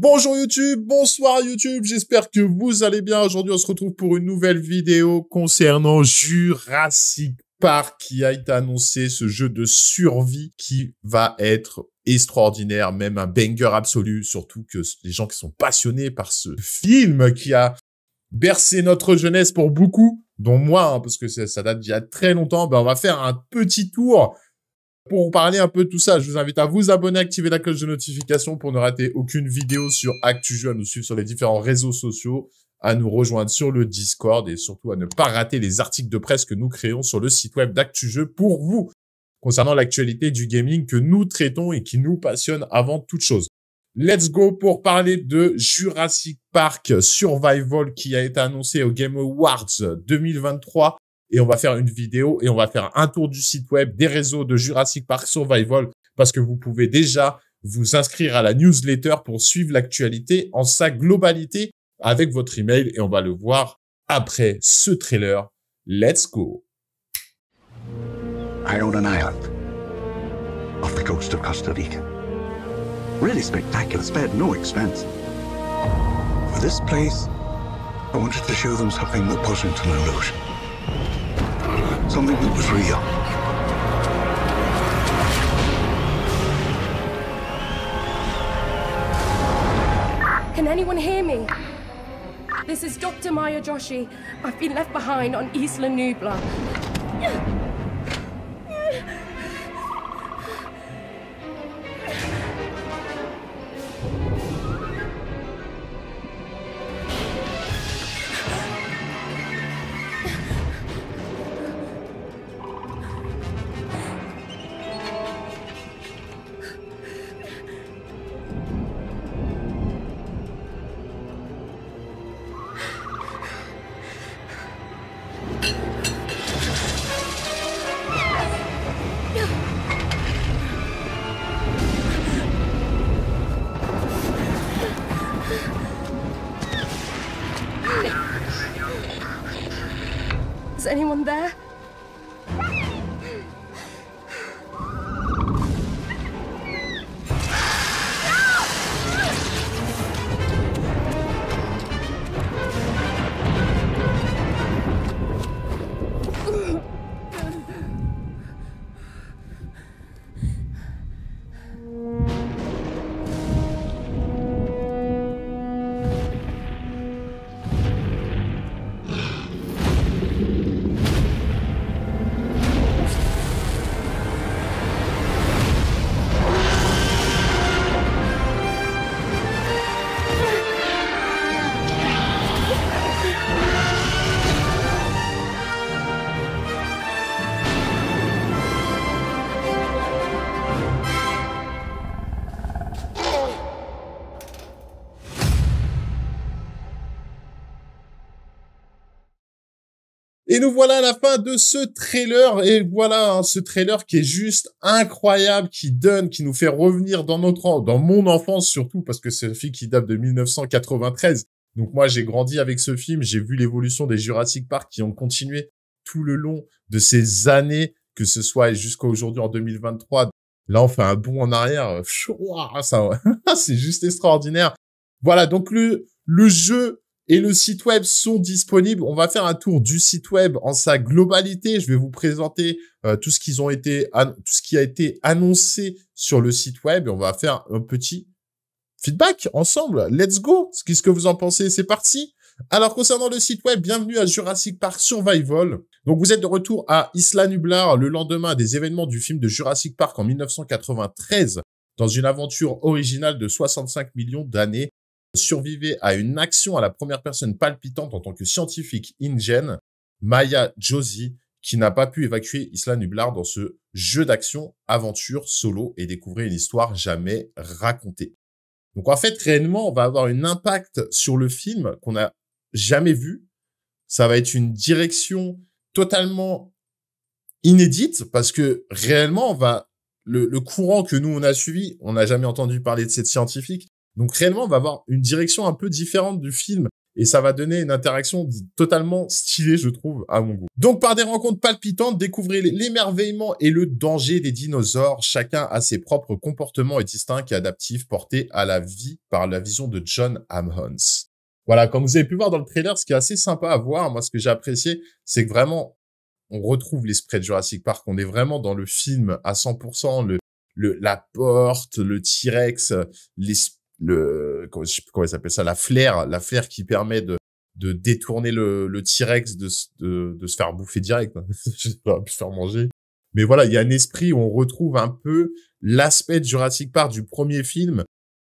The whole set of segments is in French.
Bonjour YouTube, bonsoir YouTube, j'espère que vous allez bien. Aujourd'hui, on se retrouve pour une nouvelle vidéo concernant Jurassic Park qui a été annoncé, ce jeu de survie qui va être extraordinaire, même un banger absolu, surtout que les gens qui sont passionnés par ce film qui a bercé notre jeunesse pour beaucoup, dont moi, hein, parce que ça, ça date d'il y a très longtemps, ben on va faire un petit tour pour parler un peu de tout ça, je vous invite à vous abonner, activer la cloche de notification pour ne rater aucune vidéo sur ActuJeu, à nous suivre sur les différents réseaux sociaux, à nous rejoindre sur le Discord et surtout à ne pas rater les articles de presse que nous créons sur le site web d'ActuJeu pour vous concernant l'actualité du gaming que nous traitons et qui nous passionne avant toute chose. Let's go pour parler de Jurassic Park Survival qui a été annoncé au Game Awards 2023 et on va faire une vidéo et on va faire un tour du site web, des réseaux de Jurassic Park Survival, parce que vous pouvez déjà vous inscrire à la newsletter pour suivre l'actualité en sa globalité avec votre email et on va le voir après ce trailer. Let's go. I own an island off the coast of Costa Rica. Really spectacular, spared no expense. For this place, I wanted to show them something that to an illusion. something that was real. Can anyone hear me? This is Dr. Maya Joshi. I've been left behind on Isla Nublar. Et nous voilà à la fin de ce trailer. Et voilà hein, ce trailer qui est juste incroyable, qui donne, qui nous fait revenir dans notre, dans mon enfance surtout, parce que c'est un film qui date de 1993. Donc moi, j'ai grandi avec ce film. J'ai vu l'évolution des Jurassic Park qui ont continué tout le long de ces années, que ce soit jusqu'à aujourd'hui en 2023. Là, on fait un bond en arrière. Ça, c'est juste extraordinaire. Voilà. Donc le, le jeu et le site web sont disponibles. On va faire un tour du site web en sa globalité. Je vais vous présenter euh, tout ce qu'ils ont été, tout ce qui a été annoncé sur le site web et on va faire un petit feedback ensemble. Let's go. Qu'est-ce que vous en pensez? C'est parti. Alors, concernant le site web, bienvenue à Jurassic Park Survival. Donc, vous êtes de retour à Isla Nublar le lendemain des événements du film de Jurassic Park en 1993 dans une aventure originale de 65 millions d'années survivait à une action à la première personne palpitante en tant que scientifique InGen, Maya Josie, qui n'a pas pu évacuer Isla Nublar dans ce jeu d'action, aventure, solo et découvrir une histoire jamais racontée. Donc en fait, réellement, on va avoir un impact sur le film qu'on n'a jamais vu. Ça va être une direction totalement inédite parce que réellement, on va le, le courant que nous on a suivi, on n'a jamais entendu parler de cette scientifique. Donc réellement, on va avoir une direction un peu différente du film et ça va donner une interaction totalement stylée, je trouve, à mon goût. Donc, par des rencontres palpitantes, découvrez l'émerveillement et le danger des dinosaures. Chacun a ses propres comportements et distincts et adaptifs portés à la vie par la vision de John Amhans. Voilà, comme vous avez pu voir dans le trailer, ce qui est assez sympa à voir, moi, ce que j'ai apprécié, c'est que vraiment, on retrouve l'esprit de Jurassic Park. On est vraiment dans le film à 100%, le, le la porte, le T-Rex, les le comment, s'appelle ça la flair la flair qui permet de de détourner le, le T-Rex de, de, se faire bouffer direct, hein. pas, se faire manger. Mais voilà, il y a un esprit où on retrouve un peu l'aspect de Jurassic Park du premier film,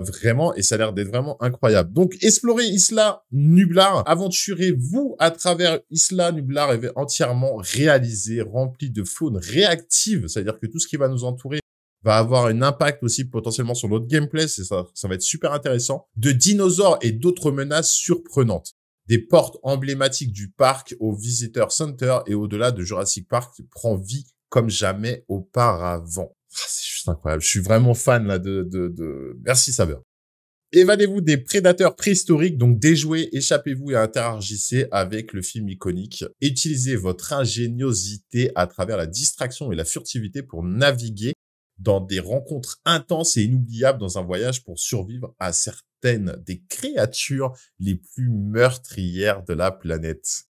vraiment, et ça a l'air d'être vraiment incroyable. Donc, explorez Isla Nublar, aventurez-vous à travers Isla Nublar entièrement réalisé, rempli de faune réactive, c'est-à-dire que tout ce qui va nous entourer va avoir un impact aussi potentiellement sur notre gameplay, c'est ça, ça va être super intéressant, de dinosaures et d'autres menaces surprenantes, des portes emblématiques du parc au Visitor Center et au-delà de Jurassic Park qui prend vie comme jamais auparavant. Ah, c'est juste incroyable, je suis vraiment fan là de... de, de... Merci Saber. Évadez-vous des prédateurs préhistoriques, donc déjouez, échappez-vous et interagissez avec le film iconique. Utilisez votre ingéniosité à travers la distraction et la furtivité pour naviguer dans des rencontres intenses et inoubliables dans un voyage pour survivre à certaines des créatures les plus meurtrières de la planète.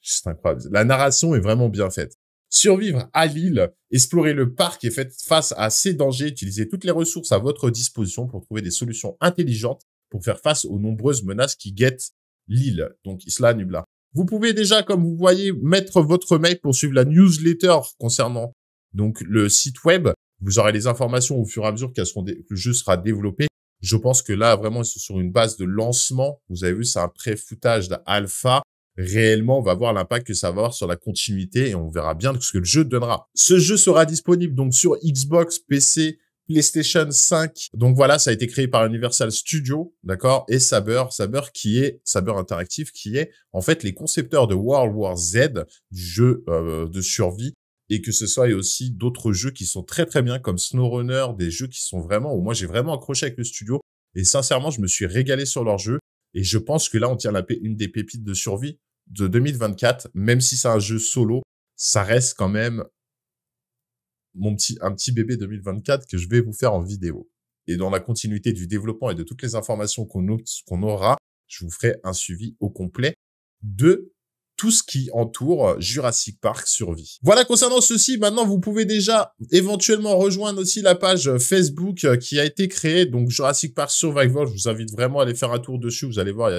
C'est incroyable. La narration est vraiment bien faite. Survivre à l'île, explorer le parc et faire face à ces dangers, utiliser toutes les ressources à votre disposition pour trouver des solutions intelligentes pour faire face aux nombreuses menaces qui guettent l'île, donc Isla Nubla. Vous pouvez déjà, comme vous voyez, mettre votre mail pour suivre la newsletter concernant donc le site web vous aurez les informations au fur et à mesure qu'elles seront que le jeu sera développé. Je pense que là, vraiment, ils sur une base de lancement. Vous avez vu, c'est un pré-foutage d'alpha. Réellement, on va voir l'impact que ça va avoir sur la continuité et on verra bien ce que le jeu donnera. Ce jeu sera disponible donc sur Xbox, PC, PlayStation 5. Donc voilà, ça a été créé par Universal Studio, d'accord, et Saber, Saber qui est Saber Interactive, qui est en fait les concepteurs de World War Z, du jeu euh, de survie et que ce soit aussi d'autres jeux qui sont très très bien comme SnowRunner, des jeux qui sont vraiment, où moi j'ai vraiment accroché avec le studio et sincèrement je me suis régalé sur leur jeu et je pense que là on tient la une des pépites de survie de 2024, même si c'est un jeu solo, ça reste quand même mon petit, un petit bébé 2024 que je vais vous faire en vidéo. Et dans la continuité du développement et de toutes les informations qu'on aura, je vous ferai un suivi au complet de tout ce qui entoure euh, Jurassic Park survie Voilà, concernant ceci, maintenant, vous pouvez déjà éventuellement rejoindre aussi la page euh, Facebook euh, qui a été créée, donc Jurassic Park Survival. Je vous invite vraiment à aller faire un tour dessus. Vous allez voir,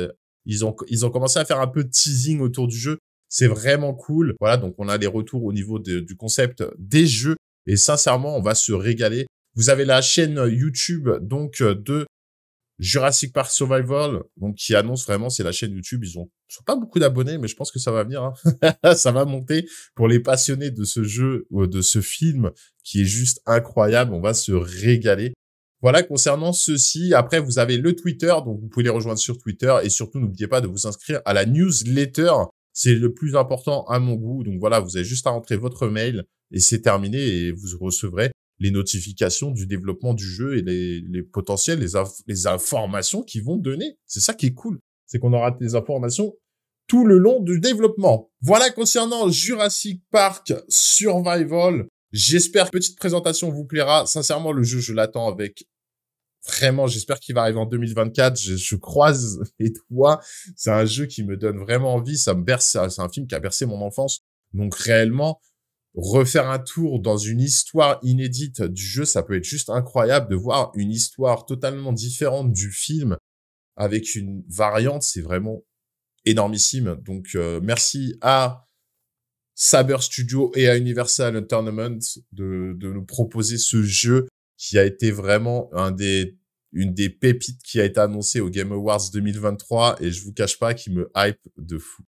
ils ont, ils ont commencé à faire un peu de teasing autour du jeu. C'est vraiment cool. Voilà, donc on a des retours au niveau du concept des jeux. Et sincèrement, on va se régaler. Vous avez la chaîne YouTube donc de Jurassic Park Survival, donc qui annonce vraiment, c'est la chaîne YouTube. Ils ont, pas beaucoup d'abonnés, mais je pense que ça va venir. Hein. ça va monter pour les passionnés de ce jeu, ou euh, de ce film qui est juste incroyable. On va se régaler. Voilà concernant ceci. Après, vous avez le Twitter, donc vous pouvez les rejoindre sur Twitter et surtout n'oubliez pas de vous inscrire à la newsletter. C'est le plus important à mon goût. Donc voilà, vous avez juste à rentrer votre mail et c'est terminé et vous recevrez les notifications du développement du jeu et les, les potentiels, les, les informations qu'ils vont donner. C'est ça qui est cool. C'est qu'on aura des informations tout le long du développement. Voilà concernant Jurassic Park Survival. J'espère que petite présentation vous plaira. Sincèrement, le jeu, je l'attends avec vraiment, j'espère qu'il va arriver en 2024. Je, je croise les doigts. C'est un jeu qui me donne vraiment envie. Ça me berce, c'est un film qui a bercé mon enfance. Donc réellement, refaire un tour dans une histoire inédite du jeu, ça peut être juste incroyable de voir une histoire totalement différente du film avec une variante, c'est vraiment énormissime. Donc euh, merci à Saber Studio et à Universal Tournament de, nous proposer ce jeu qui a été vraiment un des une des pépites qui a été annoncée au Game Awards 2023 et je vous cache pas qu'il me hype de fou.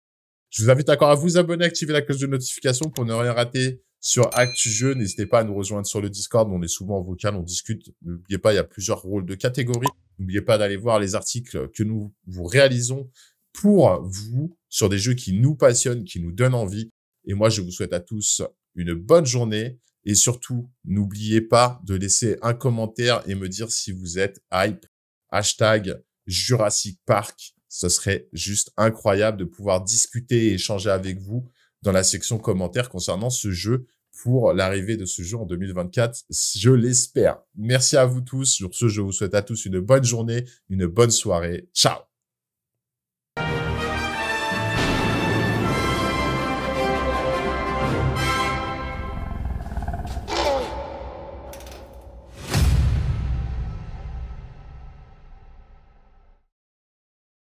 Je vous invite encore à vous abonner, activer la cloche de notification pour ne rien rater sur Actu N'hésitez pas à nous rejoindre sur le Discord. On est souvent en vocal, on discute. N'oubliez pas, il y a plusieurs rôles de catégories. N'oubliez pas d'aller voir les articles que nous vous réalisons pour vous sur des jeux qui nous passionnent, qui nous donnent envie. Et moi, je vous souhaite à tous une bonne journée. Et surtout, n'oubliez pas de laisser un commentaire et me dire si vous êtes hype. Hashtag Jurassic Park ce serait juste incroyable de pouvoir discuter et échanger avec vous dans la section commentaires concernant ce jeu pour l'arrivée de ce jeu en 2024, je l'espère. Merci à vous tous. Sur ce, je vous souhaite à tous une bonne journée, une bonne soirée. Ciao